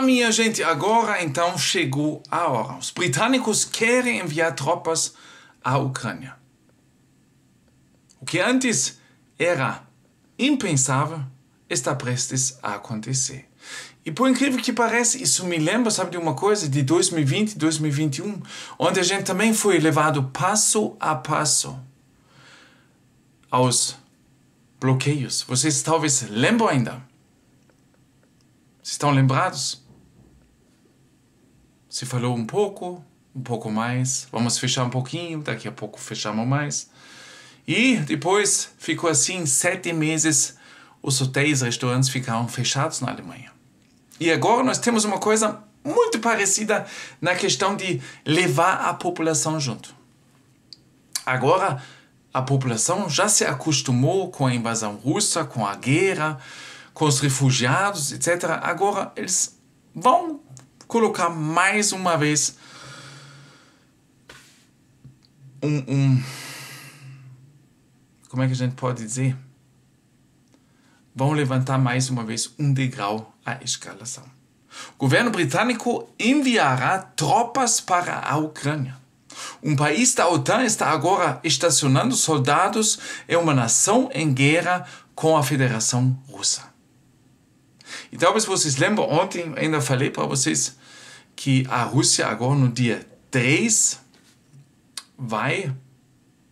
minha gente, agora então chegou a hora. Os britânicos querem enviar tropas à Ucrânia. O que antes era impensável está prestes a acontecer. E por incrível que pareça, isso me lembra, sabe, de uma coisa de 2020, 2021, onde a gente também foi levado passo a passo aos bloqueios. Vocês talvez lembram ainda. Vocês estão lembrados? se falou um pouco, um pouco mais, vamos fechar um pouquinho, daqui a pouco fechamos mais. E depois ficou assim sete meses, os hotéis, restaurantes ficaram fechados na Alemanha. E agora nós temos uma coisa muito parecida na questão de levar a população junto. Agora a população já se acostumou com a invasão russa, com a guerra, com os refugiados, etc. Agora eles vão colocar mais uma vez um, um como é que a gente pode dizer? Vão levantar mais uma vez um degrau a escalação. O governo britânico enviará tropas para a Ucrânia. Um país da OTAN está agora estacionando soldados em é uma nação em guerra com a Federação Russa. E talvez vocês lembram, ontem ainda falei para vocês que a Rússia agora no dia 3 vai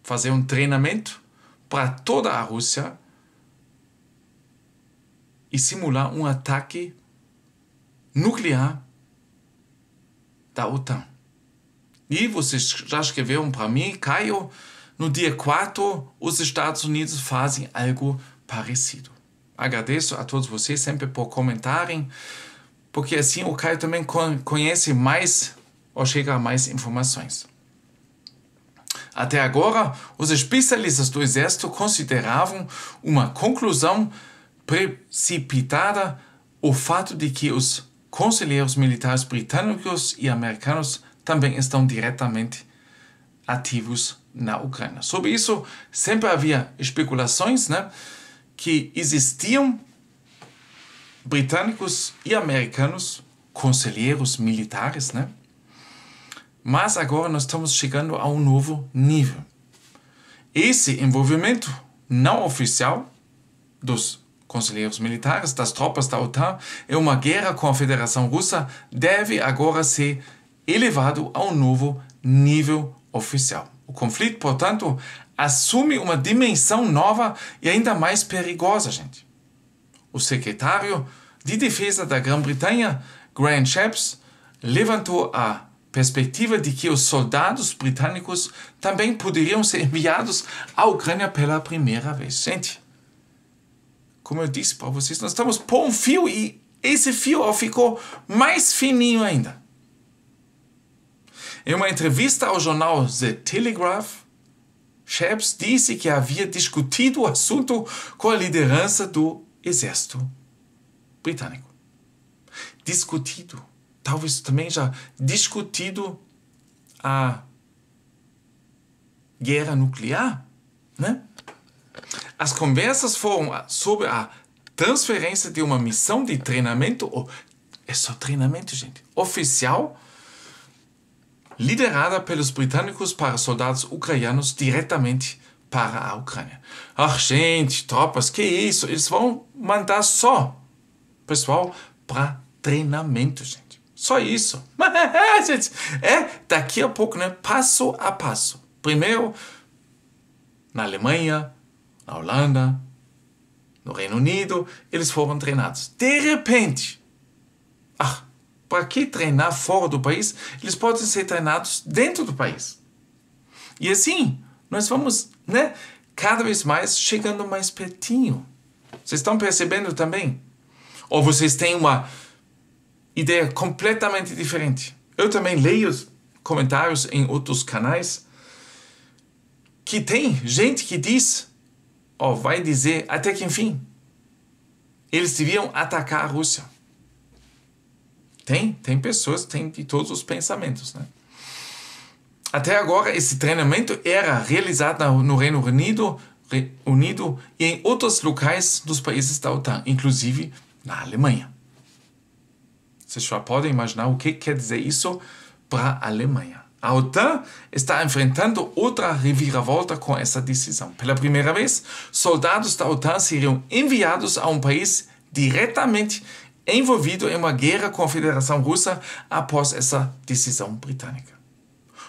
fazer um treinamento para toda a Rússia e simular um ataque nuclear da OTAN. E vocês já escreveram para mim, Caio, no dia 4 os Estados Unidos fazem algo parecido agradeço a todos vocês sempre por comentarem, porque assim o Caio também conhece mais ou chega a mais informações. Até agora, os especialistas do Exército consideravam uma conclusão precipitada o fato de que os conselheiros militares britânicos e americanos também estão diretamente ativos na Ucrânia. Sobre isso, sempre havia especulações, né? que existiam britânicos e americanos conselheiros militares, né? Mas agora nós estamos chegando a um novo nível. Esse envolvimento não oficial dos conselheiros militares, das tropas da OTAN, é uma guerra com a Federação Russa, deve agora ser elevado a um novo nível oficial. O conflito, portanto, assume uma dimensão nova e ainda mais perigosa, gente. O secretário de Defesa da Grã-Bretanha, Grant Shapps, levantou a perspectiva de que os soldados britânicos também poderiam ser enviados à Ucrânia pela primeira vez. Gente, como eu disse para vocês, nós estamos por um fio e esse fio ficou mais fininho ainda. Em uma entrevista ao jornal The Telegraph, Shapps disse que havia discutido o assunto com a liderança do exército britânico. Discutido, talvez também já discutido a guerra nuclear, né? As conversas foram sobre a transferência de uma missão de treinamento, é só treinamento, gente, oficial liderada pelos britânicos para soldados ucranianos diretamente para a Ucrânia. Ach, gente, tropas, que isso? Eles vão mandar só pessoal para treinamento, gente. Só isso. Mas, é, gente, é daqui a pouco, né? Passo a passo. Primeiro, na Alemanha, na Holanda, no Reino Unido, eles foram treinados. De repente, ah, para que treinar fora do país? Eles podem ser treinados dentro do país. E assim, nós vamos, né, cada vez mais chegando mais pertinho. Vocês estão percebendo também? Ou vocês têm uma ideia completamente diferente? Eu também leio comentários em outros canais que tem gente que diz, ó, vai dizer até que enfim, eles deviam atacar a Rússia. Tem, tem pessoas, tem de todos os pensamentos, né? Até agora, esse treinamento era realizado no Reino Unido, Re Unido e em outros locais dos países da OTAN, inclusive na Alemanha. Vocês já podem imaginar o que quer dizer isso para a Alemanha. A OTAN está enfrentando outra reviravolta com essa decisão. Pela primeira vez, soldados da OTAN seriam enviados a um país diretamente envolvido em uma guerra com a Federação Russa após essa decisão britânica.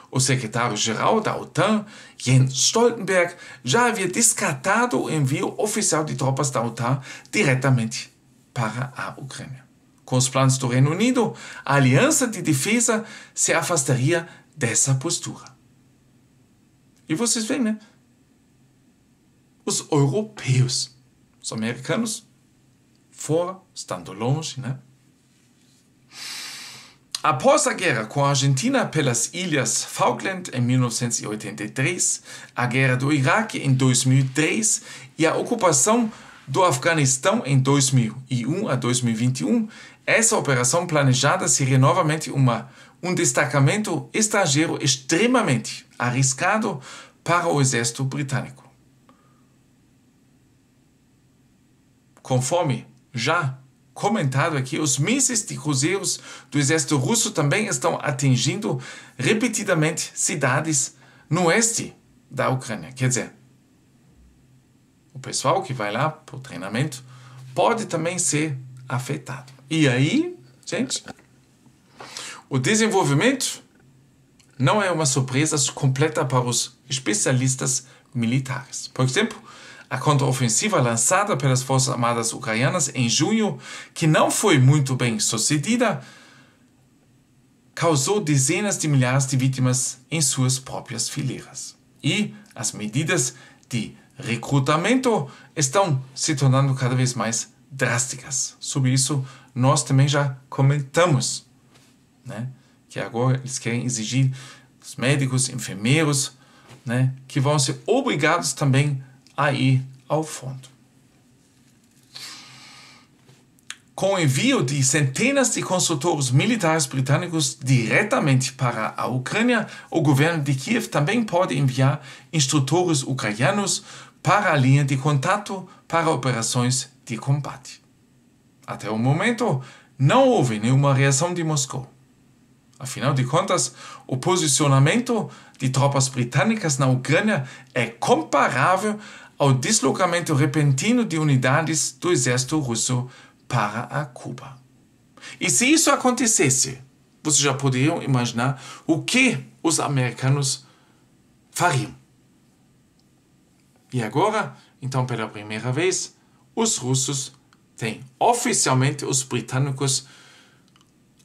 O secretário-geral da OTAN, Jens Stoltenberg, já havia descartado o envio oficial de tropas da OTAN diretamente para a Ucrânia. Com os planos do Reino Unido, a Aliança de Defesa se afastaria dessa postura. E vocês veem, né? Os europeus, os americanos, fora, estando longe, né? Após a guerra com a Argentina pelas Ilhas Falkland em 1983, a guerra do Iraque em 2003 e a ocupação do Afeganistão em 2001 a 2021, essa operação planejada seria novamente uma, um destacamento estrangeiro extremamente arriscado para o exército britânico. Conforme já comentado aqui, os mísseis de cruzeiros do exército russo também estão atingindo repetidamente cidades no oeste da Ucrânia. Quer dizer, o pessoal que vai lá para o treinamento pode também ser afetado. E aí, gente, o desenvolvimento não é uma surpresa completa para os especialistas militares. Por exemplo, a contraofensiva lançada pelas Forças Armadas Ucranianas em junho, que não foi muito bem sucedida, causou dezenas de milhares de vítimas em suas próprias fileiras. E as medidas de recrutamento estão se tornando cada vez mais drásticas. Sobre isso, nós também já comentamos, né? que agora eles querem exigir os médicos, enfermeiros, né? que vão ser obrigados também aí ao fundo. Com o envio de centenas de consultores militares britânicos diretamente para a Ucrânia, o governo de Kiev também pode enviar instrutores ucranianos para a linha de contato para operações de combate. Até o momento, não houve nenhuma reação de Moscou. Afinal de contas, o posicionamento de tropas britânicas na Ucrânia é comparável ao deslocamento repentino de unidades do exército russo para a Cuba. E se isso acontecesse, vocês já poderiam imaginar o que os americanos fariam. E agora, então, pela primeira vez, os russos têm oficialmente os britânicos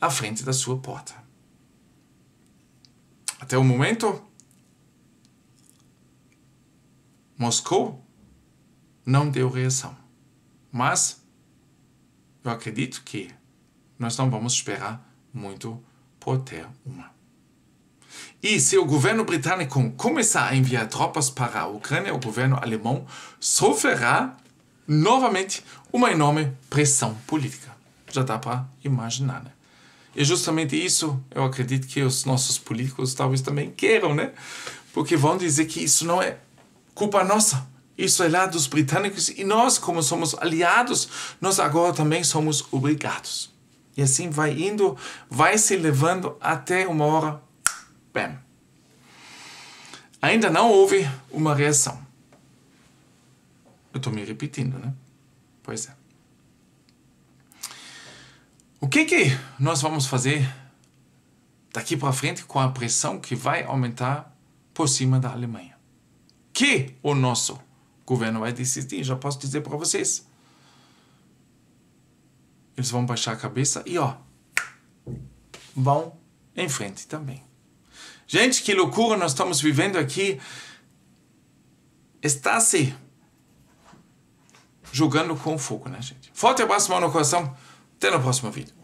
à frente da sua porta. Até o momento, Moscou não deu reação. Mas eu acredito que nós não vamos esperar muito por ter uma. E se o governo britânico começar a enviar tropas para a Ucrânia, o governo alemão sofrerá novamente uma enorme pressão política. Já dá para imaginar, né? E justamente isso eu acredito que os nossos políticos talvez também queiram, né? Porque vão dizer que isso não é culpa nossa. Isso é lá dos britânicos e nós, como somos aliados, nós agora também somos obrigados. E assim vai indo, vai se levando até uma hora, bam. Ainda não houve uma reação. Eu estou me repetindo, né? Pois é. O que que nós vamos fazer daqui para frente com a pressão que vai aumentar por cima da Alemanha? que o nosso governo vai decidir. Já posso dizer para vocês. Eles vão baixar a cabeça e ó, vão em frente também. Gente, que loucura nós estamos vivendo aqui. Está se jogando com fogo, né, gente? Forte abraço, mão no coração. Até no próximo vídeo.